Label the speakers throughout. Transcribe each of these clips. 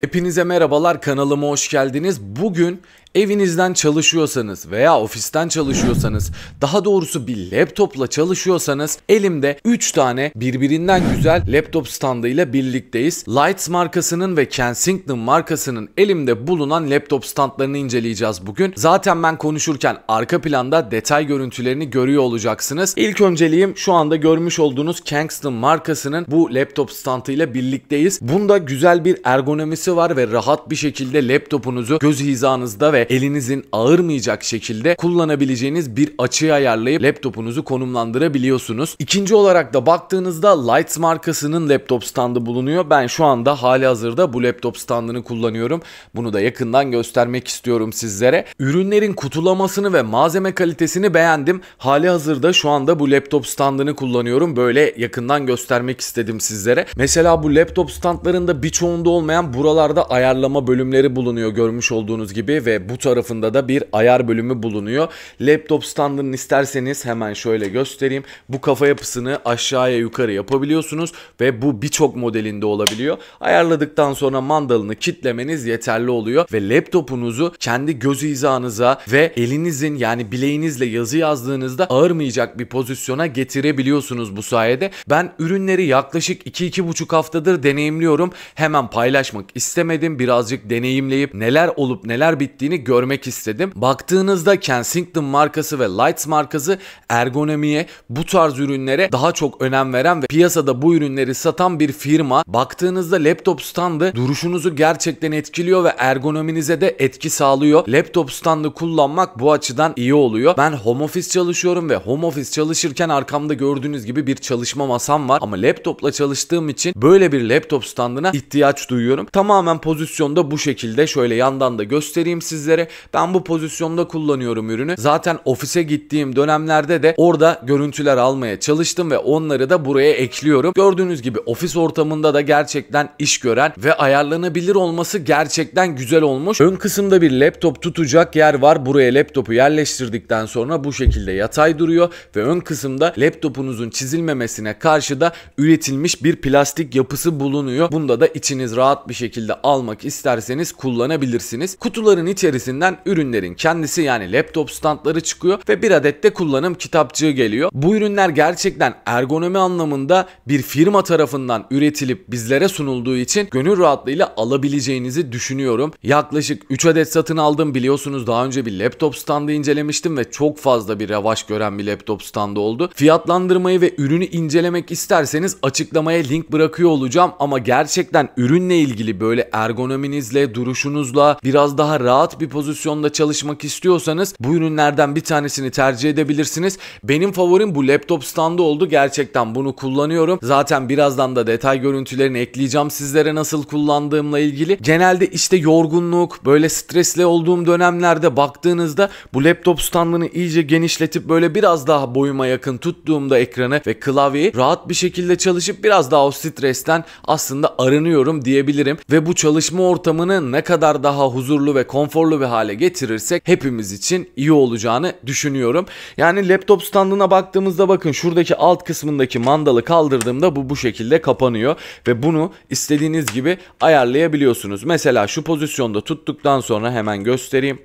Speaker 1: Hepinize merhabalar kanalıma hoş geldiniz. Bugün Evinizden çalışıyorsanız veya ofisten çalışıyorsanız daha doğrusu bir laptopla çalışıyorsanız elimde 3 tane birbirinden güzel laptop standıyla birlikteyiz. Lights markasının ve Kensington markasının elimde bulunan laptop standlarını inceleyeceğiz bugün. Zaten ben konuşurken arka planda detay görüntülerini görüyor olacaksınız. İlk önceliğim şu anda görmüş olduğunuz Kensington markasının bu laptop standıyla birlikteyiz. Bunda güzel bir ergonomisi var ve rahat bir şekilde laptopunuzu göz hizanızda ve ve elinizin ağırmayacak şekilde kullanabileceğiniz bir açıyı ayarlayıp laptopunuzu konumlandırabiliyorsunuz. İkinci olarak da baktığınızda Lights markasının laptop standı bulunuyor. Ben şu anda hali hazırda bu laptop standını kullanıyorum. Bunu da yakından göstermek istiyorum sizlere. Ürünlerin kutulamasını ve malzeme kalitesini beğendim. Hali hazırda şu anda bu laptop standını kullanıyorum. Böyle yakından göstermek istedim sizlere. Mesela bu laptop standlarında birçoğunda olmayan buralarda ayarlama bölümleri bulunuyor görmüş olduğunuz gibi ve bu tarafında da bir ayar bölümü bulunuyor. Laptop standını isterseniz hemen şöyle göstereyim. Bu kafa yapısını aşağıya yukarı yapabiliyorsunuz ve bu birçok modelinde olabiliyor. Ayarladıktan sonra mandalını kitlemeniz yeterli oluyor ve laptopunuzu kendi göz hizanıza ve elinizin yani bileğinizle yazı yazdığınızda ağırmayacak bir pozisyona getirebiliyorsunuz bu sayede. Ben ürünleri yaklaşık 2-2,5 haftadır deneyimliyorum. Hemen paylaşmak istemedim. Birazcık deneyimleyip neler olup neler bittiğini değişimini görmek istedim. Baktığınızda Kensington markası ve Lights markası ergonomiye, bu tarz ürünlere daha çok önem veren ve piyasada bu ürünleri satan bir firma. Baktığınızda laptop standı duruşunuzu gerçekten etkiliyor ve ergonominize de etki sağlıyor. Laptop standı kullanmak bu açıdan iyi oluyor. Ben home office çalışıyorum ve home office çalışırken arkamda gördüğünüz gibi bir çalışma masam var ama laptopla çalıştığım için böyle bir laptop standına ihtiyaç duyuyorum. Tamamen pozisyonda bu şekilde şöyle yandan da göstereyim size sizlere. Ben bu pozisyonda kullanıyorum ürünü. Zaten ofise gittiğim dönemlerde de orada görüntüler almaya çalıştım ve onları da buraya ekliyorum. Gördüğünüz gibi ofis ortamında da gerçekten iş gören ve ayarlanabilir olması gerçekten güzel olmuş. Ön kısımda bir laptop tutacak yer var. Buraya laptopu yerleştirdikten sonra bu şekilde yatay duruyor ve ön kısımda laptopunuzun çizilmemesine karşı da üretilmiş bir plastik yapısı bulunuyor. Bunda da içiniz rahat bir şekilde almak isterseniz kullanabilirsiniz. Kutuların içerisinde serisinden ürünlerin kendisi yani laptop standları çıkıyor ve bir adet de kullanım kitapçığı geliyor. Bu ürünler gerçekten ergonomi anlamında bir firma tarafından üretilip bizlere sunulduğu için gönül rahatlığıyla alabileceğinizi düşünüyorum. Yaklaşık 3 adet satın aldım biliyorsunuz daha önce bir laptop standı incelemiştim ve çok fazla bir revaç gören bir laptop standı oldu. Fiyatlandırmayı ve ürünü incelemek isterseniz açıklamaya link bırakıyor olacağım ama gerçekten ürünle ilgili böyle ergonominizle, duruşunuzla biraz daha rahat bir bir pozisyonda çalışmak istiyorsanız bu ürünlerden bir tanesini tercih edebilirsiniz. Benim favorim bu laptop standı oldu. Gerçekten bunu kullanıyorum. Zaten birazdan da detay görüntülerini ekleyeceğim sizlere nasıl kullandığımla ilgili. Genelde işte yorgunluk, böyle stresli olduğum dönemlerde baktığınızda bu laptop standını iyice genişletip böyle biraz daha boyuma yakın tuttuğumda ekranı ve klavyeyi rahat bir şekilde çalışıp biraz daha o stresten aslında arınıyorum diyebilirim. Ve bu çalışma ortamını ne kadar daha huzurlu ve konforlu bir hale getirirsek hepimiz için iyi olacağını düşünüyorum. Yani laptop standına baktığımızda bakın şuradaki alt kısmındaki mandalı kaldırdığımda bu bu şekilde kapanıyor ve bunu istediğiniz gibi ayarlayabiliyorsunuz. Mesela şu pozisyonda tuttuktan sonra hemen göstereyim.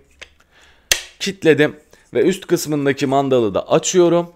Speaker 1: Kitledim ve üst kısmındaki mandalı da açıyorum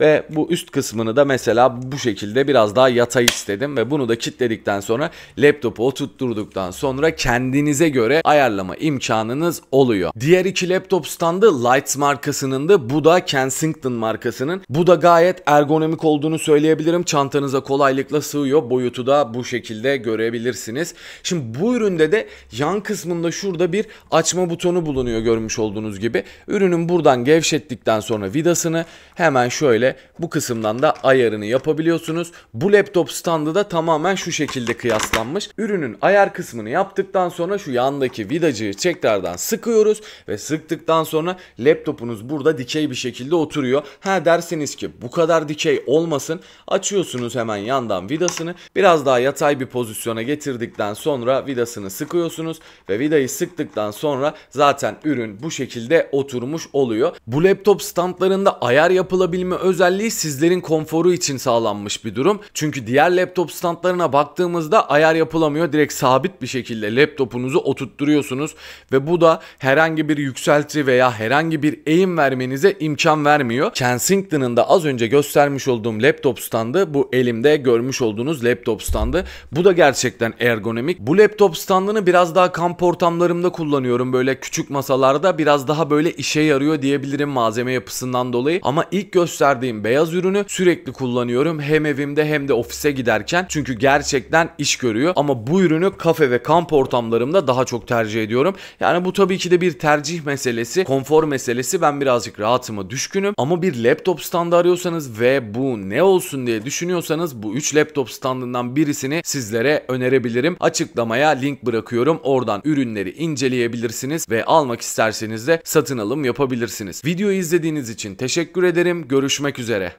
Speaker 1: ve bu üst kısmını da mesela bu şekilde biraz daha yatay istedim ve bunu da kilitledikten sonra laptopu oturtturduktan sonra kendinize göre ayarlama imkanınız oluyor. Diğer iki laptop standı Lights markasının da bu da Kensington markasının. Bu da gayet ergonomik olduğunu söyleyebilirim. Çantanıza kolaylıkla sığıyor. Boyutu da bu şekilde görebilirsiniz. Şimdi bu üründe de yan kısmında şurada bir açma butonu bulunuyor görmüş olduğunuz gibi. Ürünün buradan gevşettikten sonra vidasını hemen şöyle bu kısımdan da ayarını yapabiliyorsunuz. Bu laptop standı da tamamen şu şekilde kıyaslanmış. Ürünün ayar kısmını yaptıktan sonra şu yandaki vidacıyı tekrardan sıkıyoruz ve sıktıktan sonra laptopunuz burada dikey bir şekilde oturuyor. Ha derseniz ki bu kadar dikey olmasın açıyorsunuz hemen yandan vidasını biraz daha yatay bir pozisyona getirdikten sonra vidasını sıkıyorsunuz ve vidayı sıktıktan sonra zaten ürün bu şekilde oturmuş oluyor. Bu laptop standlarında ayar yapılabilme özelliği özelliği sizlerin konforu için sağlanmış bir durum. Çünkü diğer laptop standlarına baktığımızda ayar yapılamıyor. Direkt sabit bir şekilde laptopunuzu oturtturuyorsunuz ve bu da herhangi bir yükselti veya herhangi bir eğim vermenize imkan vermiyor. Kensington'ın da az önce göstermiş olduğum laptop standı bu elimde görmüş olduğunuz laptop standı. Bu da gerçekten ergonomik. Bu laptop standını biraz daha kamp ortamlarımda kullanıyorum. Böyle küçük masalarda biraz daha böyle işe yarıyor diyebilirim malzeme yapısından dolayı. Ama ilk gösterdiğim çıkardığım beyaz ürünü sürekli kullanıyorum. Hem evimde hem de ofise giderken. Çünkü gerçekten iş görüyor. Ama bu ürünü kafe ve kamp ortamlarımda daha çok tercih ediyorum. Yani bu tabii ki de bir tercih meselesi, konfor meselesi. Ben birazcık rahatıma düşkünüm. Ama bir laptop standı arıyorsanız ve bu ne olsun diye düşünüyorsanız bu 3 laptop standından birisini sizlere önerebilirim. Açıklamaya link bırakıyorum. Oradan ürünleri inceleyebilirsiniz ve almak isterseniz de satın alım yapabilirsiniz. Videoyu izlediğiniz için teşekkür ederim. Görüşmek görüşmek üzere.